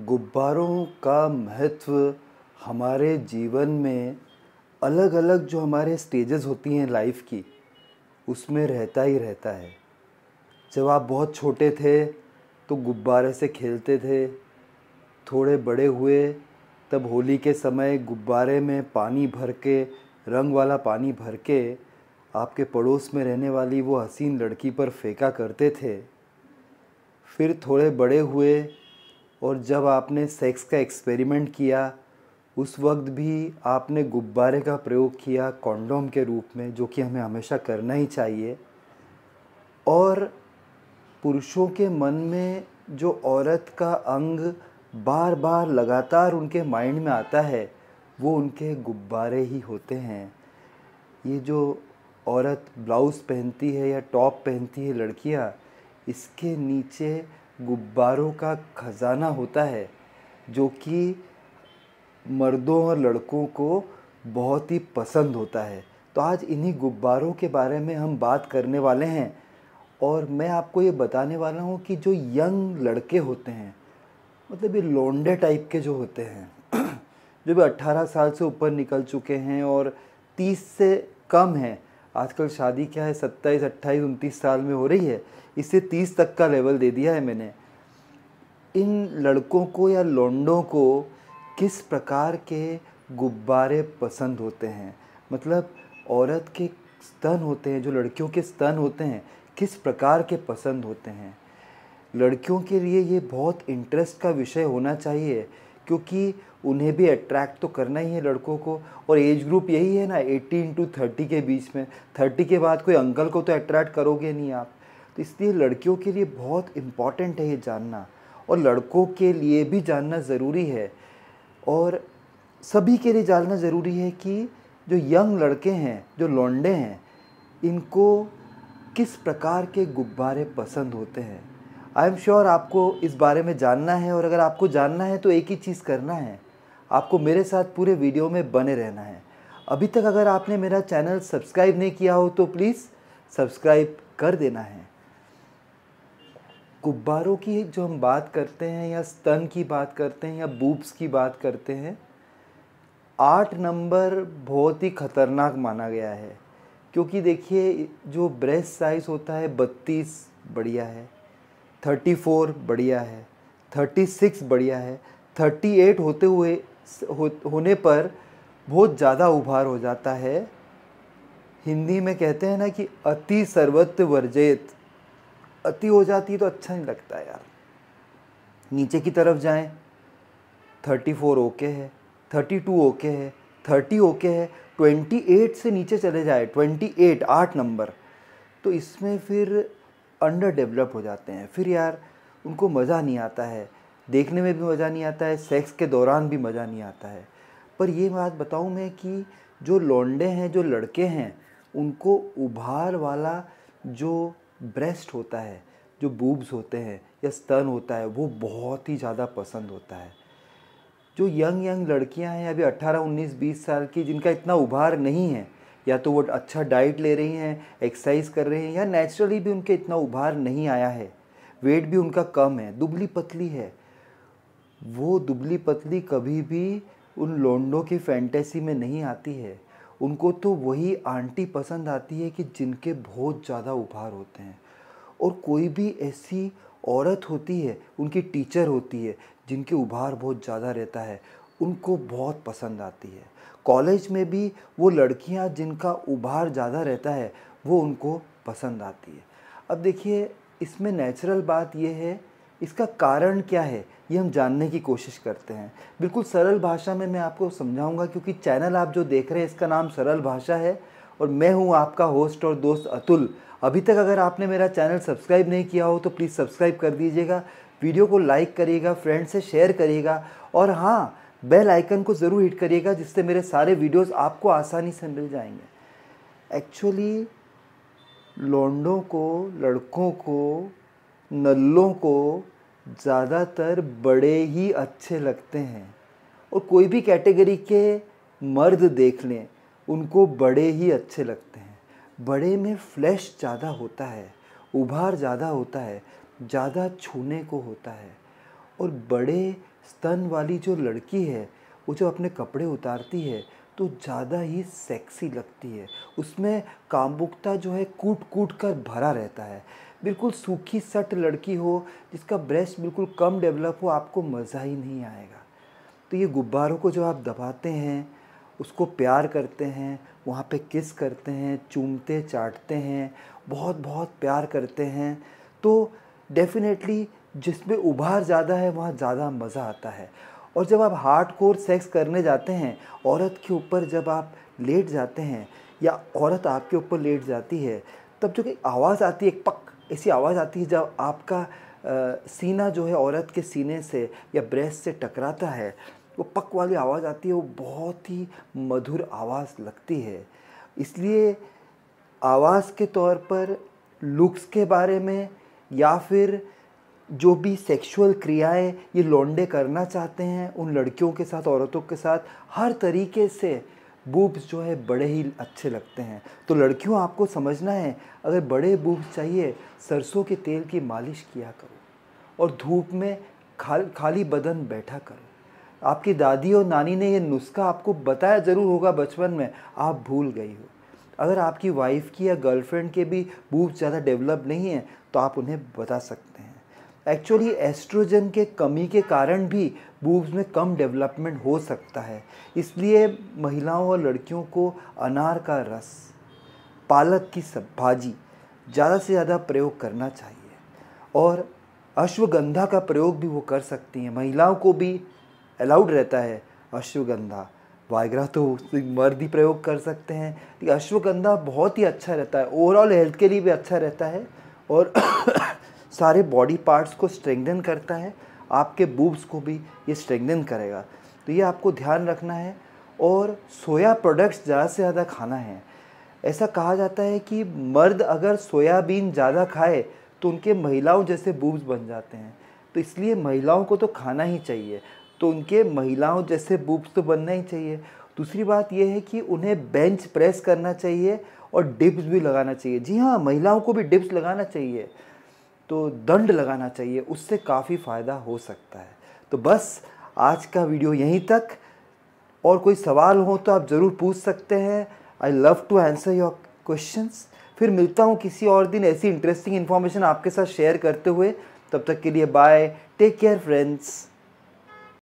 गुब्बारों का महत्व हमारे जीवन में अलग अलग जो हमारे स्टेजेस होती हैं लाइफ की उसमें रहता ही रहता है जब आप बहुत छोटे थे तो गुब्बारे से खेलते थे थोड़े बड़े हुए तब होली के समय गुब्बारे में पानी भर के रंग वाला पानी भर के आपके पड़ोस में रहने वाली वो हसीन लड़की पर फेंका करते थे फिर थोड़े बड़े हुए और जब आपने सेक्स का एक्सपेरिमेंट किया उस वक्त भी आपने गुब्बारे का प्रयोग किया कॉन्डोम के रूप में जो कि हमें हमेशा करना ही चाहिए और पुरुषों के मन में जो औरत का अंग बार बार लगातार उनके माइंड में आता है वो उनके गुब्बारे ही होते हैं ये जो औरत ब्लाउज़ पहनती है या टॉप पहनती है लड़कियाँ इसके नीचे गुब्बारों का ख़जाना होता है जो कि मर्दों और लड़कों को बहुत ही पसंद होता है तो आज इन्हीं गुब्बारों के बारे में हम बात करने वाले हैं और मैं आपको ये बताने वाला हूँ कि जो यंग लड़के होते हैं मतलब ये लोंडे टाइप के जो होते हैं जो भी 18 साल से ऊपर निकल चुके हैं और 30 से कम हैं आजकल शादी क्या है सत्ताईस अट्ठाईस उनतीस साल में हो रही है इससे तीस तक का लेवल दे दिया है मैंने इन लड़कों को या लौंडों को किस प्रकार के गुब्बारे पसंद होते हैं मतलब औरत के स्तन होते हैं जो लड़कियों के स्तन होते हैं किस प्रकार के पसंद होते हैं लड़कियों के लिए ये बहुत इंटरेस्ट का विषय होना चाहिए क्योंकि उन्हें भी अट्रैक्ट तो करना ही है लड़कों को और एज ग्रुप यही है ना 18 टू 30 के बीच में 30 के बाद कोई अंकल को तो अट्रैक्ट करोगे नहीं आप तो इसलिए लड़कियों के लिए बहुत इम्पॉर्टेंट है ये जानना और लड़कों के लिए भी जानना ज़रूरी है और सभी के लिए जानना ज़रूरी है कि जो यंग लड़के हैं जो लौंडे हैं इनको किस प्रकार के गुब्बारे पसंद होते हैं आई एम श्योर आपको इस बारे में जानना है और अगर आपको जानना है तो एक ही चीज़ करना है आपको मेरे साथ पूरे वीडियो में बने रहना है अभी तक अगर आपने मेरा चैनल सब्सक्राइब नहीं किया हो तो प्लीज़ सब्सक्राइब कर देना है गुब्बारों की जो हम बात करते हैं या स्तन की बात करते हैं या बूब्स की बात करते हैं आठ नंबर बहुत ही ख़तरनाक माना गया है क्योंकि देखिए जो ब्रेस्ट साइज़ होता है बत्तीस बढ़िया है थर्टी फोर बढ़िया है थर्टी सिक्स बढ़िया है थर्टी एट होते हुए हो, होने पर बहुत ज़्यादा उभार हो जाता है हिंदी में कहते हैं ना कि अति सर्वत्र वर्जित अति हो जाती है तो अच्छा नहीं लगता यार नीचे की तरफ जाएं थर्टी फोर ओके है थर्टी टू ओके है थर्टी ओके है ट्वेंटी एट से नीचे चले जाए ट्वेंटी एट आठ नंबर तो इसमें फिर अंडर डेवलप हो जाते हैं फिर यार उनको मज़ा नहीं आता है देखने में भी मज़ा नहीं आता है सेक्स के दौरान भी मज़ा नहीं आता है पर ये बात बताऊँ मैं कि जो लौंडे हैं जो लड़के हैं उनको उभार वाला जो ब्रेस्ट होता है जो बूब्स होते हैं या स्तन होता है वो बहुत ही ज़्यादा पसंद होता है जो यंग यंग लड़कियां हैं अभी 18, 19, 20 साल की जिनका इतना उभार नहीं है या तो वो अच्छा डाइट ले रही हैं एक्सरसाइज कर रही हैं या नेचुरली भी उनके इतना उभार नहीं आया है वेट भी उनका कम है दुबली पतली है वो दुबली पतली कभी भी उन लोंडों की फैंटेसी में नहीं आती है उनको तो वही आंटी पसंद आती है कि जिनके बहुत ज़्यादा उपहार होते हैं और कोई भी ऐसी औरत होती है उनकी टीचर होती है जिनके उभार बहुत ज़्यादा रहता है उनको बहुत पसंद आती है कॉलेज में भी वो लड़कियां जिनका उभार ज़्यादा रहता है वो उनको पसंद आती है अब देखिए इसमें नेचुरल बात यह है इसका कारण क्या है ये हम जानने की कोशिश करते हैं बिल्कुल सरल भाषा में मैं आपको समझाऊंगा क्योंकि चैनल आप जो देख रहे हैं इसका नाम सरल भाषा है और मैं हूँ आपका होस्ट और दोस्त अतुल अभी तक अगर आपने मेरा चैनल सब्सक्राइब नहीं किया हो तो प्लीज़ सब्सक्राइब कर दीजिएगा वीडियो को लाइक करिएगा फ्रेंड से शेयर करिएगा और हाँ बेल आइकन को ज़रूर हिट करिएगा जिससे मेरे सारे वीडियोस आपको आसानी से मिल जाएंगे एक्चुअली लौंडों को लड़कों को नल्लों को ज़्यादातर बड़े ही अच्छे लगते हैं और कोई भी कैटेगरी के मर्द देख लें उनको बड़े ही अच्छे लगते हैं बड़े में फ्लैश ज़्यादा होता है उभार ज़्यादा होता है ज़्यादा छूने को होता है और बड़े स्तन वाली जो लड़की है वो जो अपने कपड़े उतारती है तो ज़्यादा ही सेक्सी लगती है उसमें कामबुकता जो है कूट कूट कर भरा रहता है बिल्कुल सूखी सट लड़की हो जिसका ब्रेस्ट बिल्कुल कम डेवलप हो आपको मज़ा ही नहीं आएगा तो ये गुब्बारों को जो आप दबाते हैं उसको प्यार करते हैं वहाँ पे किस करते हैं चूमते चाटते हैं बहुत बहुत प्यार करते हैं तो डेफिनेटली जिसमें उभार ज़्यादा है वहाँ ज़्यादा मज़ा आता है और जब आप हार्ड कोर सेक्स करने जाते हैं औरत के ऊपर जब आप लेट जाते हैं या औरत आपके ऊपर लेट जाती है तब जो कि आवाज़ आती है एक पक ऐसी आवाज़ आती है जब आपका आ, सीना जो है औरत के सीने से या ब्रेस्ट से टकराता है वो पक वाली आवाज़ आती है वो बहुत ही मधुर आवाज़ लगती है इसलिए आवाज़ के तौर पर लुक्स के बारे में या फिर जो भी सेक्सुअल क्रियाएं ये लौंडे करना चाहते हैं उन लड़कियों के साथ औरतों के साथ हर तरीके से बूब्स जो है बड़े ही अच्छे लगते हैं तो लड़कियों आपको समझना है अगर बड़े बूब्स चाहिए सरसों के तेल की मालिश किया करो और धूप में खाल खाली बदन बैठा करो आपकी दादी और नानी ने ये नुस्खा आपको बताया ज़रूर होगा बचपन में आप भूल गई हो अगर आपकी वाइफ़ की या गर्लफ्रेंड के भी बूब ज़्यादा डेवलप नहीं है तो आप उन्हें बता सकते एक्चुअली एस्ट्रोजन के कमी के कारण भी बूब्स में कम डेवलपमेंट हो सकता है इसलिए महिलाओं और लड़कियों को अनार का रस पालक की सब भाजी ज़्यादा से ज़्यादा प्रयोग करना चाहिए और अश्वगंधा का प्रयोग भी वो कर सकती हैं महिलाओं को भी अलाउड रहता है अश्वगंधा वायग्रा तो मर्द ही प्रयोग कर सकते हैं तो अश्वगंधा बहुत ही अच्छा रहता है ओवरऑल हेल्थ के लिए भी अच्छा रहता है और सारे बॉडी पार्ट्स को स्ट्रेंगन करता है आपके बूब्स को भी ये स्ट्रेंगन करेगा तो ये आपको ध्यान रखना है और सोया प्रोडक्ट्स ज़्यादा से ज़्यादा खाना है ऐसा कहा जाता है कि मर्द अगर सोयाबीन ज़्यादा खाए तो उनके महिलाओं जैसे बूब्स बन जाते हैं तो इसलिए महिलाओं को तो खाना ही चाहिए तो उनके महिलाओं जैसे बूब्स तो बनना ही चाहिए दूसरी बात यह है कि उन्हें बेंच प्रेस करना चाहिए और डिप्स भी लगाना चाहिए जी हाँ महिलाओं को भी डिप्स लगाना चाहिए तो दंड लगाना चाहिए उससे काफ़ी फ़ायदा हो सकता है तो बस आज का वीडियो यहीं तक और कोई सवाल हो तो आप ज़रूर पूछ सकते हैं I love to answer your questions फिर मिलता हूँ किसी और दिन ऐसी इंटरेस्टिंग इन्फॉर्मेशन आपके साथ शेयर करते हुए तब तक के लिए बाय टेक केयर फ्रेंड्स